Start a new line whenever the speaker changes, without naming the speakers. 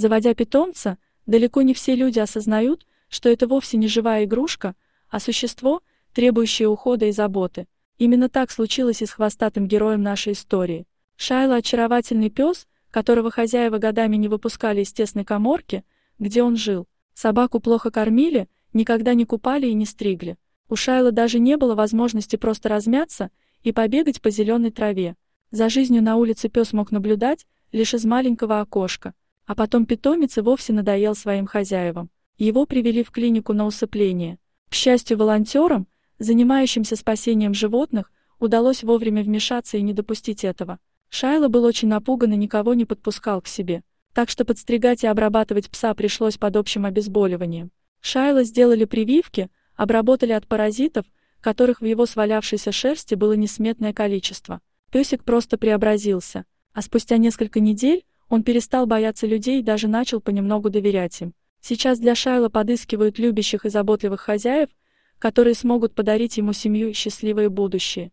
Заводя питомца, далеко не все люди осознают, что это вовсе не живая игрушка, а существо, требующее ухода и заботы. Именно так случилось и с хвостатым героем нашей истории. Шайла – очаровательный пес, которого хозяева годами не выпускали из тесной коморки, где он жил. Собаку плохо кормили, никогда не купали и не стригли. У Шайла даже не было возможности просто размяться и побегать по зеленой траве. За жизнью на улице пес мог наблюдать лишь из маленького окошка. А потом питомец и вовсе надоел своим хозяевам. Его привели в клинику на усыпление. К счастью, волонтерам, занимающимся спасением животных, удалось вовремя вмешаться и не допустить этого. Шайла был очень напуган и никого не подпускал к себе. Так что подстригать и обрабатывать пса пришлось под общим обезболиванием. Шайла сделали прививки, обработали от паразитов, которых в его свалявшейся шерсти было несметное количество. Песик просто преобразился. А спустя несколько недель он перестал бояться людей и даже начал понемногу доверять им. Сейчас для Шайла подыскивают любящих и заботливых хозяев, которые смогут подарить ему семью и счастливое будущее.